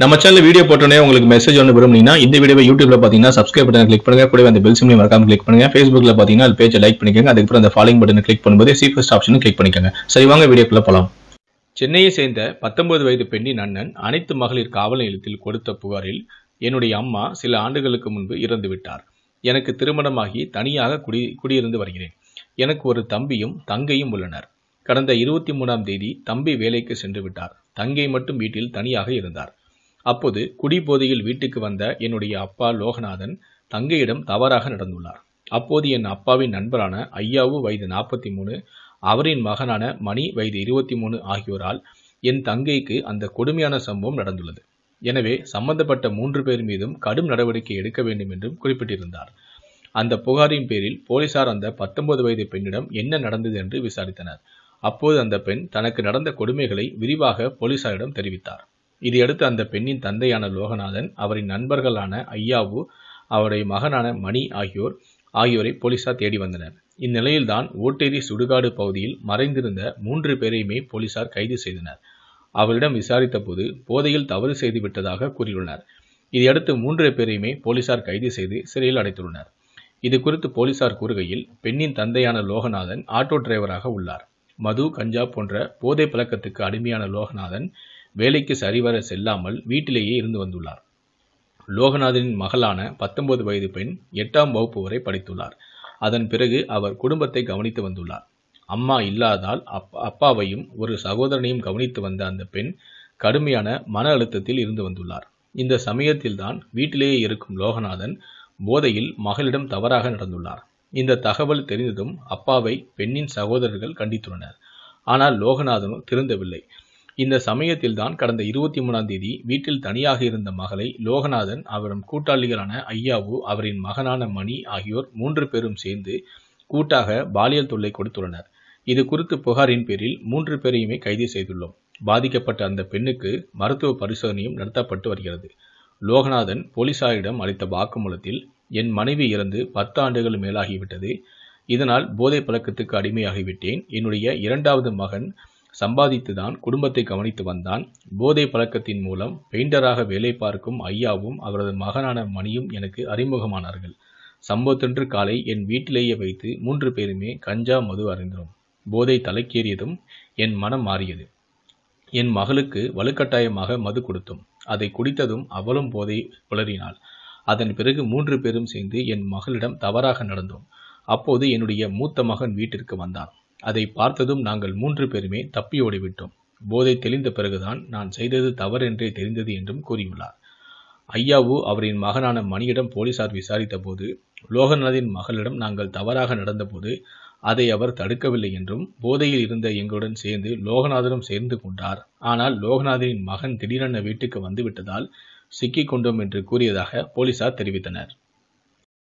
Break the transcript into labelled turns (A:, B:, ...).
A: நம்ம channel video போட்டோன்னே உங்களுக்கு மெசேஜ் ஒன்று விரும்புனீங்கன்னா இந்த வீடியோ யூடியூப்ல பார்த்தீங்கன்னா சப்ஸ்கிரைப் பட்டன் கிளிக் பண்ணுங்க கூட அந்த பெல் சிம்லையும் மறக்காம கிளிக் பண்ணுங்க ஃபேஸ்புக்ல பார்த்தீங்கன்னா அது பேஜை லைக் பண்ணிக்கோங்க அதுக்கப்புறம் அந்த ஃபாலோ பட்டன் கிளிக் பண்ணும்போது சீஃபஸ்ட் ஆப்ஷனும் கிளிக் பண்ணிக்கோங்க சரி வாங்க வீடியோக்குள்ள போகலாம் சென்னையை சேர்ந்த பத்தொன்பது வயது பெண்ணின் அண்ணன் அனைத்து மகளிர் காவல் நிலையத்தில் கொடுத்த புகாரில் என்னுடைய அம்மா சில ஆண்டுகளுக்கு முன்பு இறந்து விட்டார் எனக்கு திருமணமாகி தனியாக குடி குடியிருந்து வருகிறேன் எனக்கு ஒரு தம்பியும் தங்கையும் உள்ளனர் கடந்த இருபத்தி மூணாம் தேதி தம்பி வேலைக்கு சென்று விட்டார் தங்கை மட்டும் வீட்டில் தனியாக இருந்தார் அப்போது குடிபோதையில் வீட்டுக்கு வந்த என்னுடைய அப்பா லோகநாதன் தங்கையிடம் தவறாக நடந்துள்ளார் அப்போது என் அப்பாவின் நண்பரான ஐயாவு வயது நாற்பத்தி மூணு அவரின் மகனான மணி வயது இருபத்தி மூணு ஆகியோரால் என் தங்கைக்கு அந்த கொடுமையான சம்பவம் நடந்துள்ளது எனவே சம்பந்தப்பட்ட மூன்று பேர் மீதும் கடும் நடவடிக்கை எடுக்க வேண்டும் என்றும் குறிப்பிட்டிருந்தார் அந்த புகாரின் பேரில் போலீசார் அந்த பத்தொன்பது வயது பெண்ணிடம் என்ன நடந்தது என்று விசாரித்தனர் அப்போது அந்த பெண் தனக்கு நடந்த கொடுமைகளை விரிவாக போலீசாரிடம் தெரிவித்தார் இதையடுத்து அந்த பெண்ணின் தந்தையான லோகநாதன் அவரின் நண்பர்களான ஐயாவு அவருடைய மகனான மணி ஆகியோர் ஆகியோரை போலீசார் தேடி வந்தனர் இந்நிலையில்தான் ஓட்டேரி சுடுகாடு பகுதியில் மறைந்திருந்த மூன்று பேரையுமே போலீசார் கைது செய்தனர் அவரிடம் விசாரித்த போது போதையில் தவறு செய்து விட்டதாக கூறியுள்ளனர் இதையடுத்து மூன்று பேரையுமே போலீசார் கைது செய்து சிறையில் அடைத்துள்ளனர் இது குறித்து போலீசார் கூறுகையில் பெண்ணின் தந்தையான லோகநாதன் ஆட்டோ டிரைவராக உள்ளார் மது கஞ்சா போன்ற போதை பழக்கத்துக்கு அடிமையான லோகநாதன் வேலைக்கு சரிவர செல்லாமல் வீட்டிலேயே இருந்து வந்துள்ளார் லோகநாதனின் மகளான பத்தொன்பது வயது பெண் எட்டாம் வகுப்பு வரை படித்துள்ளார் அதன் பிறகு அவர் குடும்பத்தை கவனித்து வந்துள்ளார் அம்மா இல்லாதால் அப்பாவையும் ஒரு சகோதரனையும் கவனித்து வந்த அந்த பெண் கடுமையான மன அழுத்தத்தில் இருந்து வந்துள்ளார் இந்த சமயத்தில்தான் வீட்டிலேயே இருக்கும் லோகநாதன் போதையில் மகளிடம் தவறாக நடந்துள்ளார் இந்த தகவல் தெரிந்ததும் அப்பாவை பெண்ணின் சகோதரர்கள் கண்டித்துள்ளனர் ஆனால் லோகநாதனும் திருந்தவில்லை இந்த சமயத்தில்தான் கடந்த இருபத்தி மூணாம் தேதி வீட்டில் தனியாக இருந்த மகளை லோகநாதன் அவரும் கூட்டாளிகளான ஐயாவு அவரின் மகனான மணி ஆகியோர் மூன்று பேரும் சேர்ந்து கூட்டாக பாலியல் தொல்லை கொடுத்துள்ளனர் இது குறித்து புகாரின் பேரில் மூன்று பேரையுமே கைது செய்துள்ளோம் பாதிக்கப்பட்ட அந்த பெண்ணுக்கு மருத்துவ பரிசோதனையும் நடத்தப்பட்டு வருகிறது லோகநாதன் போலீசாரிடம் அளித்த வாக்குமூலத்தில் என் மனைவி இறந்து பத்து ஆண்டுகள் மேலாகிவிட்டது இதனால் போதை பழக்கத்துக்கு அடிமையாகிவிட்டேன் என்னுடைய இரண்டாவது மகன் சம்பாதித்துதான் குடும்பத்தை கவனித்து வந்தான் போதை பழக்கத்தின் மூலம் பெயிண்டராக வேலை பார்க்கும் ஐயாவும் அவரது மகனான மணியும் எனக்கு அறிமுகமானார்கள் சம்பவத்தன்று காலை என் வீட்டிலேயே வைத்து மூன்று பேருமே கஞ்சா மது அறிந்தோம் போதை தலைக்கேறியதும் என் மனம் மாறியது என் மகளுக்கு வலுக்கட்டாயமாக மது கொடுத்தோம் அதை குடித்ததும் அவளும் போதை புலறினாள் அதன் பிறகு மூன்று பேரும் சேர்ந்து என் மகளிடம் தவறாக நடந்தோம் அப்போது என்னுடைய மூத்த மகன் வீட்டிற்கு வந்தான் அதை பார்த்ததும் நாங்கள் மூன்று பேருமே தப்பி ஓடிவிட்டோம் போதை தெளிந்த பிறகுதான் நான் செய்தது தவறென்றே தெரிந்தது என்றும் கூறியுள்ளார் ஐயாவு அவரின் மகனான மணியிடம் போலீசார் விசாரித்த போது லோகநாதின் மகளிடம் நாங்கள் தவறாக நடந்தபோது அதை அவர் தடுக்கவில்லை என்றும் போதையில் இருந்த எங்களுடன் சேர்ந்து லோகநாதனும் சேர்ந்து கொண்டார் ஆனால் லோகநாதனின் மகன் திடீரென வீட்டுக்கு வந்துவிட்டதால் சிக்கிக் கொண்டோம் என்று கூறியதாக போலீசார் தெரிவித்தனர்